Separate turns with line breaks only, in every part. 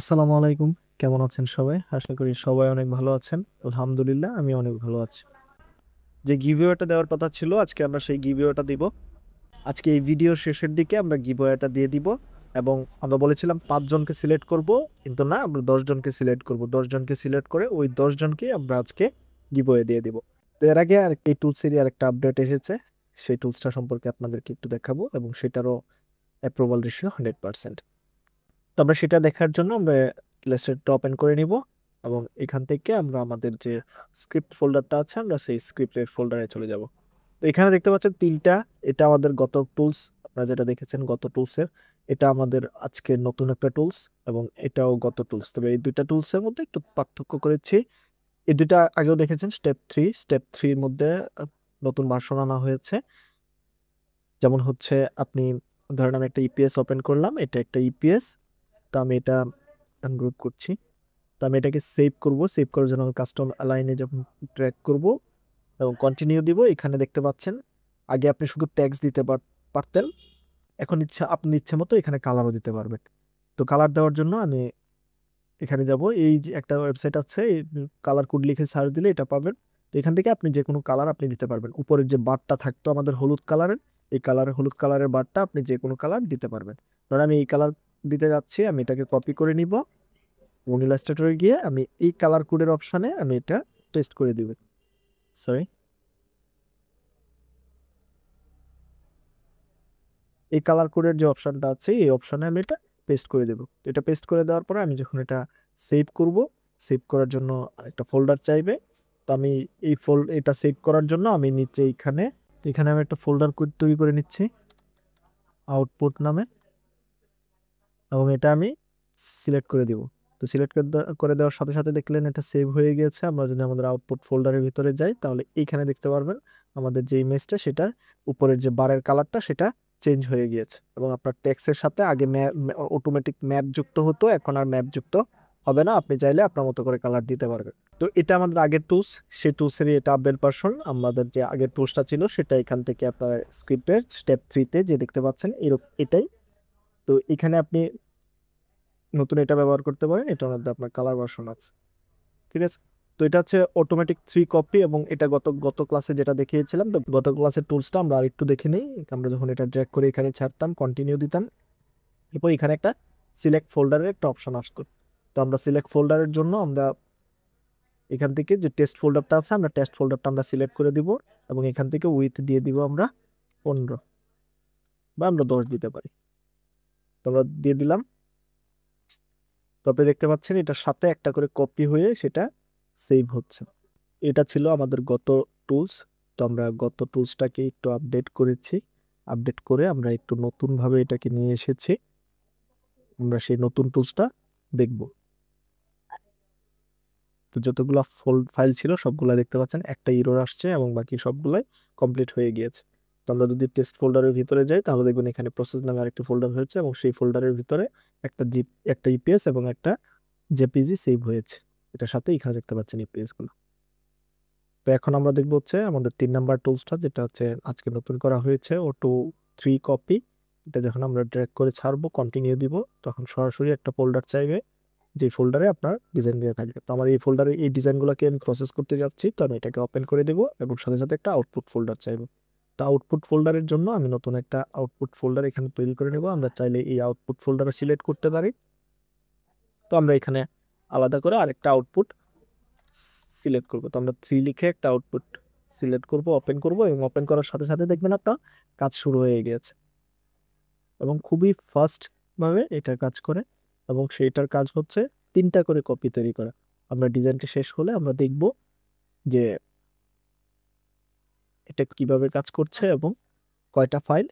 আসসালামু আলাইকুম কেমন আছেন সবাই আশা করি সবাই অনেক ভালো আছেন আলহামদুলিল্লাহ আমি অনেক ভালো আছি যে গিভওয়েটা দেওয়ার কথা ছিল আজকে আমরা সেই গিভওয়েটা দিব আজকে এই ভিডিও শেষের দিকে আমরা গিভওয়েটা দিয়ে দিব এবং আমরা বলেছিলাম পাঁচজনকে সিলেক্ট করব কিন্তু না আমরা দশজনকে সিলেক্ট করব দশজনকে সিলেক্ট করে ওই দশজনকে আমরা আজকে গিভওয়ে দিয়ে দিব তো এর আগে আর এই টুলসেরই আরেকটা আপডেট এসেছে সেই টুলসটা সম্পর্কে আপনাদেরকে একটু দেখাবো এবং সেটারও অ্যাপ্রুভাল রেশিও হান্ড্রেড পার্সেন্ট তো আমরা সেটা দেখার জন্য আমরা লেস্টের টপ এন করে নিব এবং এখান থেকে আমরা আমাদের যে স্ক্রিপ্ট ফোল্ডারটা আছে আমরা সেই স্ক্রিপ্টের ফোল্ডারে চলে যাব তো এখানে দেখতে পাচ্ছেন তিনটা এটা আমাদের গত টুলস আপনারা যেটা দেখেছেন গত টুলসের এটা আমাদের আজকে নতুন একটা টুলস এবং এটাও গত টুলস তবে এই দুইটা টুলসের মধ্যে একটু পার্থক্য করেছি এই দুইটা আগেও দেখেছেন স্টেপ থ্রি স্টেপ থ্রির মধ্যে নতুন ভার্সন আনা হয়েছে যেমন হচ্ছে আপনি ধরেন আমি একটা ইপিএস e ওপেন করলাম এটা একটা ইপিএস e তো আমি এটা আনগ্রুপ করছি তো আমি এটাকে সেভ করব সেভ করার জন্য কাস্টম লাইনে যখন ট্র্যাক করব এবং কন্টিনিউ দিব এখানে দেখতে পাচ্ছেন আগে আপনি শুধু ট্যাক্স দিতে পারতেন এখন ইচ্ছা আপনি ইচ্ছে মতো এখানে কালারও দিতে পারবেন তো কালার দেওয়ার জন্য আমি এখানে যাব এই যে একটা ওয়েবসাইট আছে কালার কোড লিখে সার্চ দিলে এটা পাবেন তো এখান থেকে আপনি যে কোনো কালার আপনি দিতে পারবেন উপরের যে বারটা থাকতো আমাদের হলুদ কালারের এই কালার হলুদ কালারের বারটা আপনি যে কোনো কালার দিতে পারবেন ধর আমি এই কালার দিতে যাচ্ছি আমি এটাকে কপি করে নিব এবং স্টেটরে গিয়ে আমি এই কালার কোডের অপশানে আমি এটা টেস্ট করে দিব সরি এই কালার কোডের যে অপশানটা আছে এই অপশানে আমি এটা পেস্ট করে দেব এটা পেস্ট করে দেওয়ার পরে আমি যখন এটা সেভ করব সেভ করার জন্য একটা ফোল্ডার চাইবে তো আমি এই ফোল এটা সেভ করার জন্য আমি নিচে এইখানে এখানে আমি একটা ফোল্ডার তৈরি করে নিচ্ছি আউটপুট নামে এবং এটা আমি সিলেক্ট করে দিব তো সিলেক্ট করে দেওয়ার সাথে সাথে দেখলেন এটা সেভ হয়ে গেছে আমরা যদি আমাদের আউটপুট ফোল্ডারের ভিতরে যাই তাহলে এইখানে দেখতে পারবেন আমাদের যে ইমেজটা সেটার উপরের যে বারের কালারটা সেটা চেঞ্জ হয়ে গিয়েছে এবং আপনার ট্যাক্সের সাথে আগে অটোমেটিক ম্যাপ যুক্ত হতো এখন আর ম্যাপ যুক্ত হবে না আপনি চাইলে আপনার মতো করে কালার দিতে পারবেন তো এটা আমাদের আগের টুলস সেই টুলসেরই এটা আপডেট পার্সন আমাদের যে আগের টুলসটা ছিল সেটা এখান থেকে আপনার স্ক্রিপ্টের স্টেপ থ্রিতে যে দেখতে পাচ্ছেন এরকম এটাই তো এখানে আপনি নতুন এটা ব্যবহার করতে পারেন এটার মধ্যে আপনার কালার ভার্সন আছে ঠিক আছে তো এটা হচ্ছে অটোমেটিক থ্রি কপি এবং এটা গত গত ক্লাসে যেটা দেখিয়েছিলাম তো গত ক্লাসের টুলসটা আমরা আর একটু দেখে নিই আমরা যখন এটা ড্র্যাক করে এখানে ছাড়তাম কন্টিনিউ দিতাম এরপর এখানে একটা সিলেক্ট ফোল্ডারের একটা অপশান আসতো তো আমরা সিলেক্ট ফোল্ডারের জন্য আমরা এখান থেকে যে টেস্ট ফোল্ডারটা আছে আমরা টেস্ট ফোল্ডারটা আমরা সিলেক্ট করে দিব এবং এখান থেকে উইথ দিয়ে দিব আমরা পনেরো বা আমরা দশ দিতে পারি তো আমরা দিয়ে দিলাম তবে দেখতে পাচ্ছেন এটার সাথে একটা করে কপি হয়ে সেটা সেভ হচ্ছে এটা ছিল আমাদের গত টুলস তো আমরা গত টুলসটাকে একটু আপডেট করেছি আপডেট করে আমরা একটু নতুনভাবে এটাকে নিয়ে এসেছি আমরা সেই নতুন টুলসটা দেখব তো যতগুলো ফোল্ড ফাইল ছিল সবগুলো দেখতে পাচ্ছেন একটা ইরোর আসছে এবং বাকি সবগুলোই কমপ্লিট হয়ে গিয়েছে আমরা যদি টেস্ট ফোল্ডারের ভিতরে যাই তাহলে দেখবেন এখানে প্রসেস নামে আরেকটি ফোল্ডার হয়েছে এবং সেই ফোল্ডারের ভিতরে একটা জিপ একটা ইপিএস e এবং একটা জেপিজি সেভ হয়েছে এটার সাথে এখানে দেখতে পাচ্ছেন ইপিএসগুলো e তো এখন আমরা দেখবো হচ্ছে আমাদের তিন নাম্বার টুলসটা যেটা হচ্ছে আজকে নতুন করা হয়েছে ও টু থ্রি কপি এটা যখন আমরা ড্র্যাক করে ছাড়বো কন্টিনিউ দিব তখন সরাসরি একটা ফোল্ডার চাইবে যে ফোল্ডারে আপনার ডিজাইন দিয়ে থাকবে তো আমার এই ফোল্ডারে এই ডিজাইনগুলোকে আমি প্রসেস করতে যাচ্ছি তো আমি এটাকে ওপেন করে দেবো এবং সাথে সাথে একটা আউটপুট ফোল্ডার চাইবো তো আউটপুট ফোল্ডারের জন্য আমি নতুন একটা আউটপুট ফোল্ডার এখানে তৈরি করে নেব আমরা চাইলে এই আউটপুট ফোল্ডার সিলেক্ট করতে পারি তো আমরা এখানে আলাদা করে আরেকটা আউটপুট সিলেক্ট করব তো আমরা থ্রি লিখে একটা আউটপুট সিলেক্ট করব ওপেন করব এবং ওপেন করার সাথে সাথে দেখবেন একটা কাজ শুরু হয়ে গিয়েছে এবং খুবই ফাস্টভাবে এটা কাজ করে এবং সেইটার কাজ হচ্ছে তিনটা করে কপি তৈরি করা আমরা ডিজাইনটি শেষ হলে আমরা দেখব যে এটা কিভাবে কাজ করছে এবং কয়টা ফাইল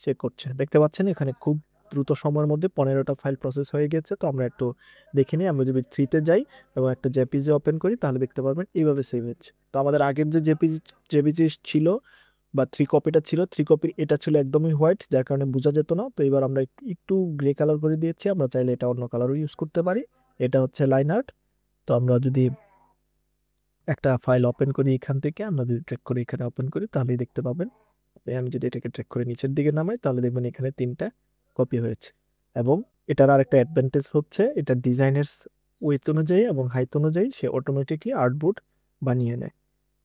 সে করছে দেখতে পাচ্ছেন এখানে খুব দ্রুত সময়ের মধ্যে পনেরোটা ফাইল প্রসেস হয়ে গেছে তো আমরা একটু দেখে নিই আমরা যদি থ্রিতে যাই এবং একটা জেপিজি ওপেন করি তাহলে দেখতে পারবেন এইভাবে সেভ হচ্ছে তো আমাদের আগের যে জেপিজি জেপিজি ছিল বা থ্রি কপিটা ছিল থ্রি কপির এটা ছিল একদমই হোয়াইট যার কারণে বোঝা যেত না তো এবার আমরা একটু গ্রে কালার করে দিয়েছি আমরা চাইলে এটা অন্য কালারও ইউজ করতে পারি এটা হচ্ছে লাইন আর্ট তো আমরা যদি একটা ফাইল ওপেন করি এখান থেকে আমরা যদি ট্র্যাক করে এখানে ওপেন করি তাহলেই দেখতে পাবেন আমি যদি এটাকে ট্র্যাক করে নিচের দিকে নামাই তাহলে দেখবেন এখানে তিনটা কপি হয়েছে এবং এটার আর একটা অ্যাডভান্টেজ হচ্ছে এটা ডিজাইনের ওয়েথ অনুযায়ী এবং হাইথ অনুযায়ী সে অটোমেটিকলি আর্টবোর্ড বানিয়ে নেয়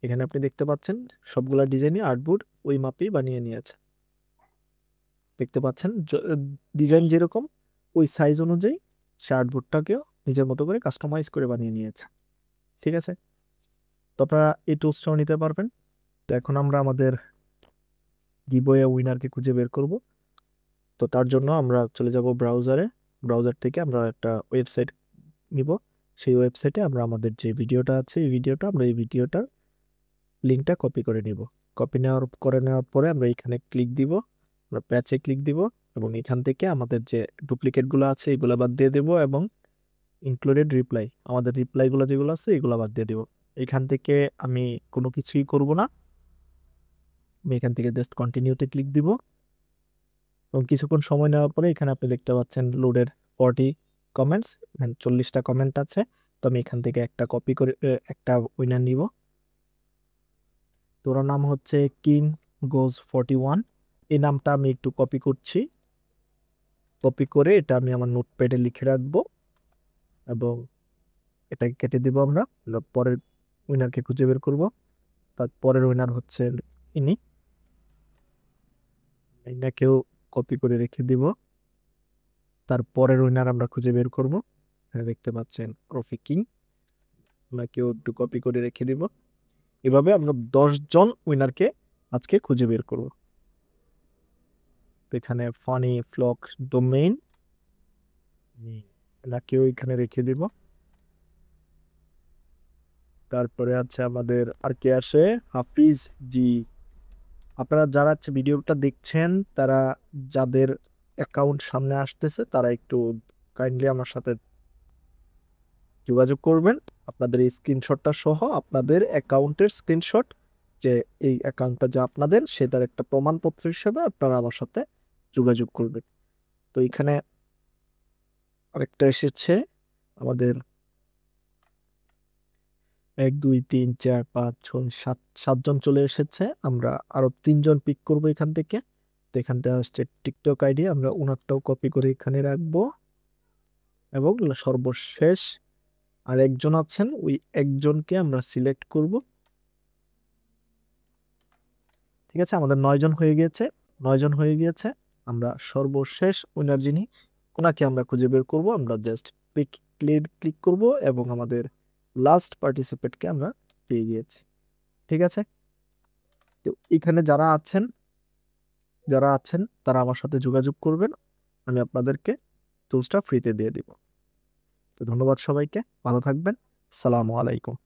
এখানে আপনি দেখতে পাচ্ছেন সবগুলা ডিজাইনই আর্টবোর্ড ওই মাপেই বানিয়ে নিয়েছে দেখতে পাচ্ছেন ডিজাইন যেরকম ওই সাইজ অনুযায়ী সে আর্টবোর্ডটাকেও নিজের মতো করে কাস্টমাইজ করে বানিয়ে নিয়েছে ঠিক আছে তো আপনারা এই টুলসটাও নিতে পারবেন তো এখন আমরা আমাদের এ উইনারকে খুঁজে বের করব তো তার জন্য আমরা চলে যাব ব্রাউজারে ব্রাউজার থেকে আমরা একটা ওয়েবসাইট নিব সেই ওয়েবসাইটে আমরা আমাদের যে ভিডিওটা আছে এই ভিডিওটা আমরা এই ভিডিওটার লিঙ্কটা কপি করে নিব কপি নেওয়ার করে নেওয়ার পরে আমরা এখানে ক্লিক দিব আমরা প্যাচে ক্লিক দিব এবং এখান থেকে আমাদের যে ডুপ্লিকেটগুলো আছে এগুলো বাদ দিয়ে দেব এবং ইনক্লুডেড রিপ্লাই আমাদের রিপ্লাইগুলো যেগুলো আছে এগুলো বাদ দিয়ে দেবো এখান থেকে আমি কোনো কিছুই করব না আমি এখান থেকে জাস্ট কন্টিনিউতে ক্লিক দিব এবং কিছুক্ষণ সময় নেওয়ার পরে এখানে আপনি দেখতে পাচ্ছেন লোডের ফর্টি কমেন্টস এখানে চল্লিশটা কমেন্ট আছে তো আমি এখান থেকে একটা কপি করে একটা উইনার নিব তো ওর নাম হচ্ছে কিং গোজ ফর্টি ওয়ান এই নামটা আমি একটু কপি করছি কপি করে এটা আমি আমার নোটপ্যাডে লিখে রাখবো এবং এটাকে কেটে দেবো আমরা পরের উইনারকে খুঁজে বের করব তারপরের উইনার হচ্ছে ইনি ইনাকেও কপি করে রেখে দিব তারপরের উইনার আমরা খুঁজে বের করব দেখতে পাচ্ছেন রফি কিং ওনাকেও একটু কপি করে রেখে দিব এভাবে আমরা জন উইনারকে আজকে খুঁজে বের করব এখানে ফানি ফ্লক ডোমেইন এনাকেও এখানে রেখে দিব তারপরে আছে আমাদের আর কে আসে হাফিজ জি আপনারা যারা হচ্ছে ভিডিওটা দেখছেন তারা যাদের অ্যাকাউন্ট সামনে আসতেছে তারা একটু কাইন্ডলি আমার সাথে যোগাযোগ করবেন আপনাদের এই স্ক্রিনশটটা সহ আপনাদের অ্যাকাউন্টের স্ক্রিনশট যে এই অ্যাকাউন্টটা যে আপনাদের সেটার একটা প্রমাণপত্র হিসেবে আপনারা আমার সাথে যোগাযোগ করবেন তো এখানে আরেকটা এসেছে আমাদের এক দুই তিন চার পাঁচ ছয় সাত সাতজন চলে এসেছে আমরা আরও তিনজন পিক করব এখান থেকে তো এখান থেকে আসছে টিকটক আইডি আমরা ওনারটাও কপি করে এখানে রাখবো এবং সর্বশেষ আর একজন আছেন ওই একজনকে আমরা সিলেক্ট করব ঠিক আছে আমাদের নয়জন হয়ে গিয়েছে নয়জন হয়ে গিয়েছে আমরা সর্বশেষ ওনার যিনি ওনাকে আমরা খুঁজে বের করব আমরা জাস্ট পিক ক্লিক করব এবং আমাদের লাস্ট পার্টিসিপেটকে আমরা পেয়ে গিয়েছি ঠিক আছে তো এখানে যারা আছেন যারা আছেন তারা আমার সাথে যোগাযোগ করবেন আমি আপনাদেরকে টুলসটা ফ্রিতে দিয়ে দিব তো ধন্যবাদ সবাইকে ভালো থাকবেন সালামু আলাইকুম